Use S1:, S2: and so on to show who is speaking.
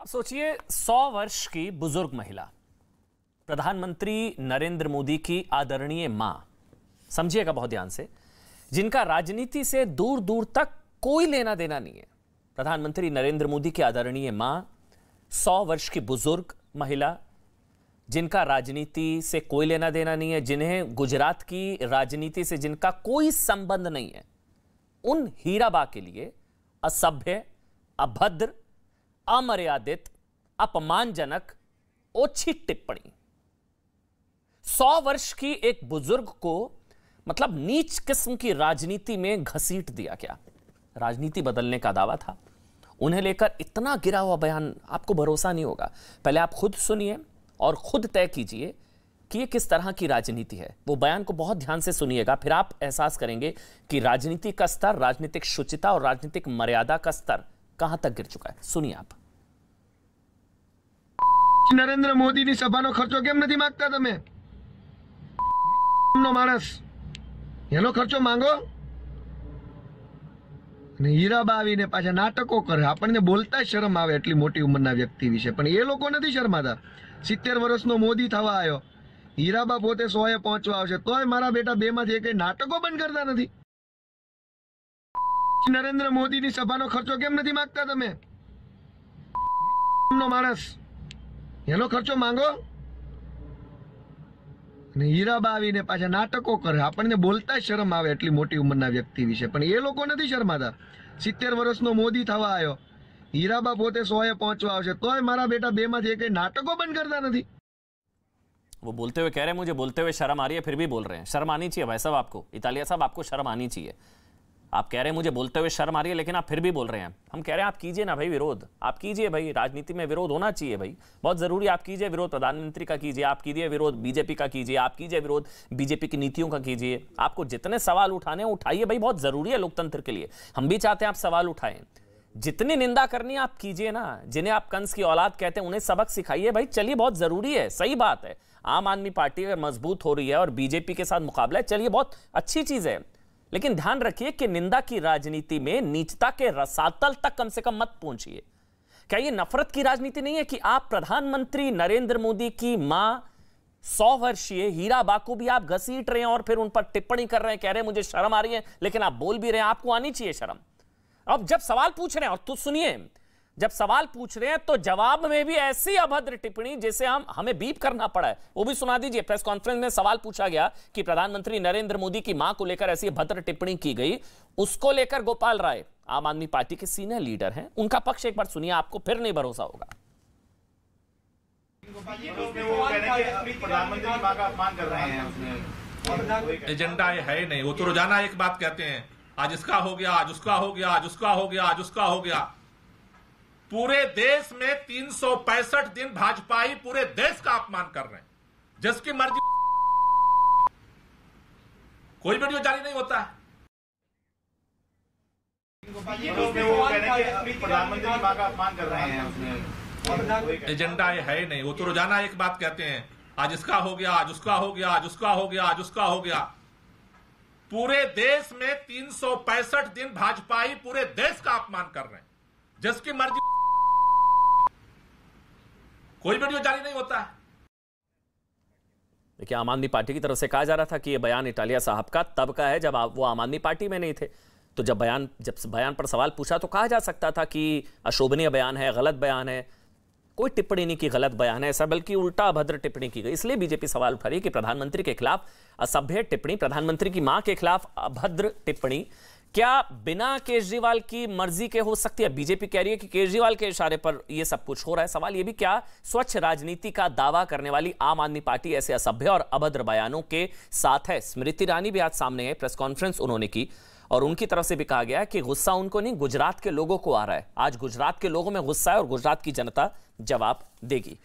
S1: आप सोचिए सौ वर्ष की बुजुर्ग महिला प्रधानमंत्री नरेंद्र मोदी की आदरणीय मां समझिएगा बहुत ध्यान से जिनका राजनीति से दूर दूर तक कोई लेना देना नहीं है प्रधानमंत्री नरेंद्र मोदी की आदरणीय मां सौ वर्ष की बुजुर्ग महिला जिनका राजनीति से कोई लेना देना नहीं है जिन्हें गुजरात की राजनीति से जिनका कोई संबंध नहीं है उन हीराबा के लिए असभ्य अभद्र अमर्यादित अपमानजनक ओछी टिप्पणी सौ वर्ष की एक बुजुर्ग को मतलब नीच किस्म की राजनीति में घसीट दिया गया राजनीति बदलने का दावा था उन्हें लेकर इतना गिरा हुआ बयान आपको भरोसा नहीं होगा पहले आप खुद सुनिए और खुद तय कीजिए कि ये किस तरह की राजनीति है वो बयान को बहुत ध्यान से सुनिएगा फिर आप एहसास करेंगे कि राजनीति का स्तर राजनीतिक शुचिता और राजनीतिक मर्यादा का स्तर कहां तक गिर चुका है सुनिए आप
S2: નરેન્દ્ર મોદીની સભાનો ખર્ચો કેમ નથી માંગતા તમે માણસ એનો ખર્ચો માંગો અને હીરાબા આવીને પાછા નાટકો કરે આપણને બોલતા શરમ આવે એટલી મોટી ઉંમરના વ્યક્તિ વિશે પણ એ લોકો નથી શરમાતા સિત્તેર વર્ષનો મોદી થવા આવ્યો હીરાબા પોતે સોએ પહોંચવા આવશે તોય મારા બેટા બેમાંથી એ કંઈ નાટકો પણ કરતા નથી નરેન્દ્ર મોદીની સભાનો ખર્ચો કેમ નથી માંગતા તમે માણસ нено ખર્ચા માંગો અને હિરાબ આવીને પાછા નાટકો કરે આપણે બોલતા શરમ આવે આટલી મોટી ઉમરના વ્યક્તિ વિશે પણ એ લોકો નથી શરમાતા 70 વર્ષનો મોદી થવા આવ્યો હિરાબા પોતે 100 એ પહોંચવા આવશે તોય મારા બેટા બેમાંથી એકે નાટકો બંધ કરતા નથી
S1: વો बोलते हुए कह रहे मुझे बोलते हुए શરમ આવીયા پھر بھی બોલ રહે છે શરમાની જોઈએ વૈસાબ આપકો ઇталия સાબ આપકો શરમ આની જોઈએ आप कह रहे हैं मुझे बोलते हुए शर्म आ रही है लेकिन आप फिर भी बोल रहे हैं हम कह रहे हैं आप कीजिए ना भाई विरोध आप कीजिए भाई राजनीति में विरोध होना चाहिए भाई बहुत ज़रूरी आप कीजिए विरोध प्रधानमंत्री का कीजिए आप कीजिए विरोध बीजेपी का कीजिए आप कीजिए विरोध बीजेपी की नीतियों का कीजिए आपको जितने सवाल उठाने उठाइए भाई बहुत ज़रूरी है लोकतंत्र के लिए हम भी चाहते हैं आप सवाल उठाएं जितनी निंदा करनी आप कीजिए ना जिन्हें आप कंस की औलाद कहते हैं उन्हें सबक सिखाइए भाई चलिए बहुत ज़रूरी है सही बात है आम आदमी पार्टी अगर मजबूत हो रही है और बीजेपी के साथ मुकाबला है चलिए बहुत अच्छी चीज़ है लेकिन ध्यान रखिए कि निंदा की राजनीति में नीचता के रसातल तक कम से कम मत पहुंचिए क्या यह नफरत की राजनीति नहीं है कि आप प्रधानमंत्री नरेंद्र मोदी की मां सौ वर्षीय हीरा बाकू को भी आप घसीट रहे हैं और फिर उन पर टिप्पणी कर रहे हैं कह रहे हैं मुझे शर्म आ रही है लेकिन आप बोल भी रहे हैं आपको आनी चाहिए शर्म अब जब सवाल पूछ रहे हैं और तो सुनिए जब सवाल पूछ रहे हैं तो जवाब में भी ऐसी अभद्र टिप्पणी जिसे हम हमें बीप करना पड़ा है वो भी सुना दीजिए प्रेस कॉन्फ्रेंस में सवाल पूछा गया कि प्रधानमंत्री नरेंद्र मोदी की मां को लेकर ऐसी अभद्र टिप्पणी की गई उसको लेकर गोपाल राय आम आदमी पार्टी के सीनियर लीडर हैं उनका पक्ष एक बार सुनिए आपको फिर नहीं भरोसा
S3: होगा एजेंडा है नहीं वो तो रोजाना एक बात कहते हैं आज इसका हो गया आज उसका हो गया आज उसका हो गया आज उसका हो गया पूरे देश में तीन दिन भाजपा ही पूरे देश का अपमान कर रहे हैं जिसकी मर्जी कोई वीडियो जारी नहीं होता तो है एजेंडा ये है नहीं वो तो रोजाना एक बात कहते हैं आज इसका हो गया आज उसका हो गया आज उसका हो गया आज उसका हो गया पूरे देश में तीन दिन भाजपा ही पूरे देश का अपमान कर रहे हैं जिसकी मर्जी कोई वीडियो जारी नहीं होता है
S1: देखिए आम आदमी पार्टी की तरफ से कहा जा रहा था कि ये बयान इटालिया साहब का तब का है जब आप वो आम आदमी पार्टी में नहीं थे तो जब बयान जब बयान पर सवाल पूछा तो कहा जा सकता था कि अशोभनीय बयान है गलत बयान है कोई टिप्पणी नहीं की गलत बयान है ऐसा बल्कि उल्टा अभद्र टिप्पणी की गई इसलिए बीजेपी सवाल उठा रही है कि प्रधानमंत्री के खिलाफ असभ्य टिप्पणी प्रधानमंत्री की मां के खिलाफ अभद्र टिप्पणी क्या बिना केजरीवाल की मर्जी के हो सकती है बीजेपी कह रही है कि केजरीवाल के इशारे पर यह सब कुछ हो रहा है सवाल यह भी क्या स्वच्छ राजनीति का दावा करने वाली आम आदमी पार्टी ऐसे असभ्य और अभद्र बयानों के साथ है स्मृति ईरानी भी आज सामने है प्रेस कॉन्फ्रेंस उन्होंने की और उनकी तरफ से भी कहा गया कि गुस्सा उनको नहीं गुजरात के लोगों को आ रहा है आज गुजरात के लोगों में गुस्सा है और गुजरात की जनता जवाब देगी